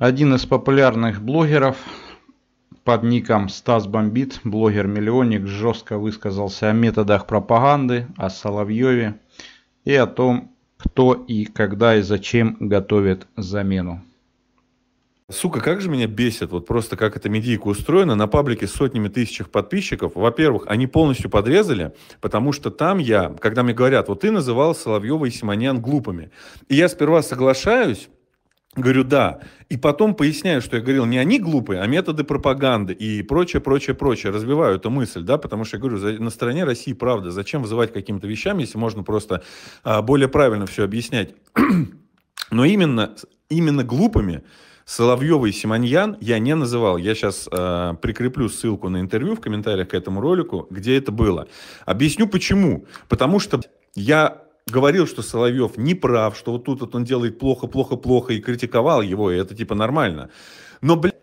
Один из популярных блогеров под ником Стас Бомбит, блогер-миллионник, жестко высказался о методах пропаганды, о Соловьеве и о том, кто и когда и зачем готовит замену. Сука, как же меня бесит, вот просто как эта медийка устроена, на паблике с сотнями тысяч подписчиков. Во-первых, они полностью подрезали, потому что там я, когда мне говорят, вот ты называл Соловьева и Симонян глупыми. И я сперва соглашаюсь, Говорю, да. И потом поясняю, что я говорил, не они глупые, а методы пропаганды и прочее, прочее, прочее. Разбиваю эту мысль, да, потому что я говорю, на стороне России правда. Зачем вызывать какими-то вещами, если можно просто а, более правильно все объяснять. Но именно, именно глупыми Соловьева и Симоньян я не называл. Я сейчас э, а, прикреплю ссылку на интервью в комментариях к этому ролику, где это было. Объясню почему. Потому что я говорил, что Соловьев не прав, что вот тут вот он делает плохо, плохо, плохо, и критиковал его, и это типа нормально. Но, блядь,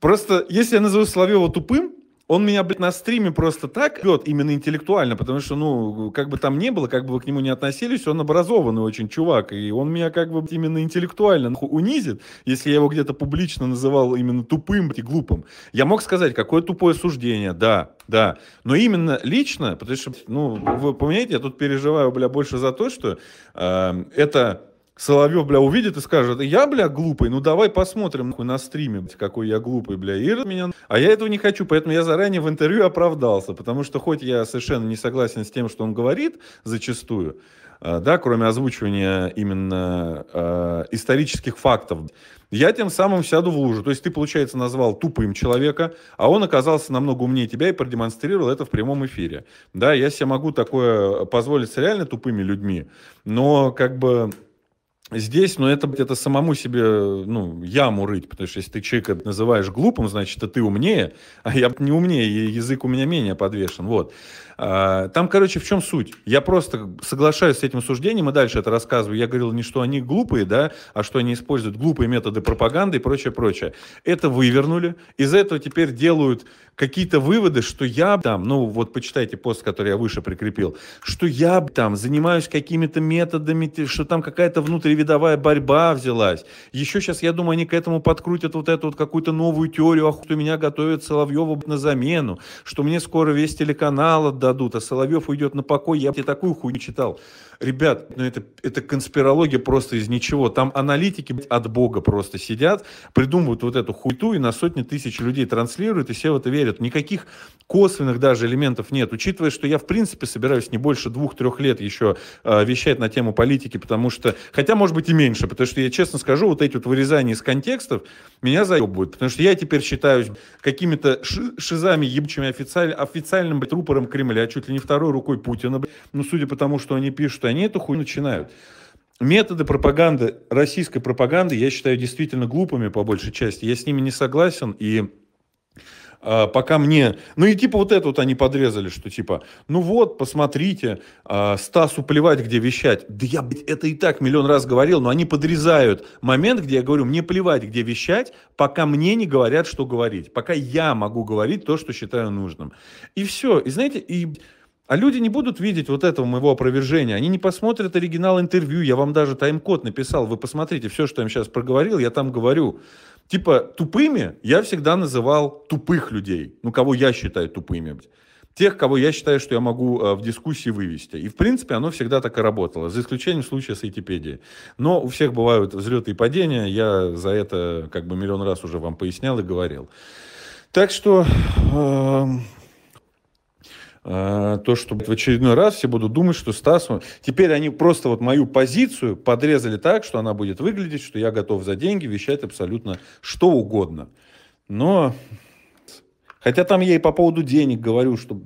просто если я назову Соловьева тупым, он меня, блядь, на стриме просто так бьет, именно интеллектуально, потому что, ну, как бы там не было, как бы вы к нему не относились, он образованный очень чувак, и он меня как бы именно интеллектуально нахуй, унизит, если я его где-то публично называл именно тупым и глупым. Я мог сказать, какое тупое суждение, да, да, но именно лично, потому что, ну, вы понимаете, я тут переживаю, бля, больше за то, что э, это Соловьев, бля, увидит и скажет, я, бля, глупый, ну давай посмотрим нахуй, на стриме, какой я глупый, бля, и меня... А я этого не хочу, поэтому я заранее в интервью оправдался, потому что хоть я совершенно не согласен с тем, что он говорит зачастую, а, да, кроме озвучивания именно э, исторических фактов, я тем самым сяду в лужу. То есть ты, получается, назвал тупым человека, а он оказался намного умнее тебя и продемонстрировал это в прямом эфире. Да, я себе могу такое а, позволить с реально тупыми людьми, но как бы Здесь, ну, это, это самому себе, ну, яму рыть, потому что если ты человека называешь глупым, значит, это ты умнее, а я не умнее, и язык у меня менее подвешен, вот. А, там, короче, в чем суть? Я просто соглашаюсь с этим суждением и дальше это рассказываю. Я говорил не что они глупые, да, а что они используют глупые методы пропаганды и прочее, прочее. Это вывернули, из этого теперь делают какие-то выводы, что я там, ну, вот почитайте пост, который я выше прикрепил, что я там занимаюсь какими-то методами, что там какая-то внутренняя внутривидовая борьба взялась. Еще сейчас, я думаю, они к этому подкрутят вот эту вот какую-то новую теорию, ах, у меня готовят Соловьева на замену, что мне скоро весь телеканал отдадут, а Соловьев уйдет на покой, я тебе такую хуйню читал. Ребят, ну это, это конспирология просто из ничего. Там аналитики от бога просто сидят, придумывают вот эту хуйту и на сотни тысяч людей транслируют, и все в это верят. Никаких косвенных даже элементов нет. Учитывая, что я в принципе собираюсь не больше двух-трех лет еще э, а, вещать на тему политики, потому что, хотя, может может быть и меньше, потому что я честно скажу, вот эти вот вырезания из контекстов меня заебывают, потому что я теперь считаюсь какими-то шизами ебчими официаль, официальным блядь, рупором Кремля, а чуть ли не второй рукой Путина, блядь. ну судя по тому, что они пишут, они эту хуй начинают. Методы пропаганды, российской пропаганды, я считаю действительно глупыми по большей части. Я с ними не согласен, и а, пока мне... Ну и типа вот это вот они подрезали, что типа, ну вот, посмотрите, а, Стасу плевать, где вещать. Да я, блядь, это и так миллион раз говорил, но они подрезают момент, где я говорю, мне плевать, где вещать, пока мне не говорят, что говорить. Пока я могу говорить то, что считаю нужным. И все. И знаете, и а люди не будут видеть вот этого моего опровержения. Они не посмотрят оригинал интервью. Я вам даже тайм-код написал. Вы посмотрите, все, что я им сейчас проговорил, я там говорю. Типа, тупыми я всегда называл тупых людей. Ну, кого я считаю тупыми. Тех, кого я считаю, что я могу э, в дискуссии вывести. И, в принципе, оно всегда так и работало, за исключением случая с Айтипедией. Но у всех бывают взлеты и падения. Я за это как бы миллион раз уже вам пояснял и говорил. Так что... Э а, то, что в очередной раз все будут думать, что Стас... Теперь они просто вот мою позицию подрезали так, что она будет выглядеть, что я готов за деньги вещать абсолютно что угодно. Но... Хотя там я и по поводу денег говорю, что...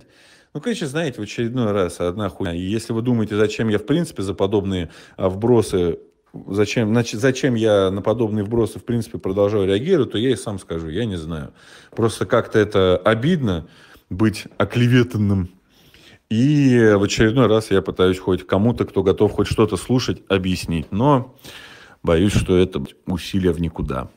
Ну, конечно, знаете, в очередной раз одна хуйня. И если вы думаете, зачем я, в принципе, за подобные а, вбросы зачем, значит, зачем я на подобные вбросы, в принципе, продолжаю реагировать, то я и сам скажу, я не знаю. Просто как-то это обидно, быть оклеветанным. И в очередной раз я пытаюсь хоть кому-то, кто готов хоть что-то слушать, объяснить. Но боюсь, что это усилия в никуда.